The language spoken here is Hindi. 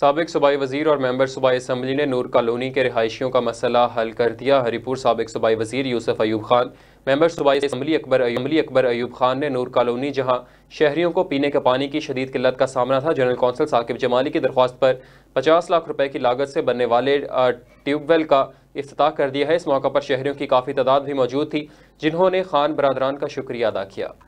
सबक सूबाई वजीर और मेंबर सूबाई असम्बली ने नूर कॉलोनी के रहायशियों का मसला हल कर दिया हरीपुर सबक सूबाई वजीर यूसफ अयूब खान मेंबर सूबाई असम्बली अकबर अमली अकबर अयूब खान ने नूर कॉलोनी जहां शहरियों को पीने के पानी की शदीद किल्लत का सामना था जनरल कौंसिल साकिब जमाली की दरख्वास्त पर पचास लाख रुपए की लागत से बनने वाले ट्यूबवेल का अफ्ताह कर दिया है इस मौका पर शहरियों की काफ़ी तादाद भी मौजूद थी जिन्होंने खान बरदरान का शुक्रिया अदा किया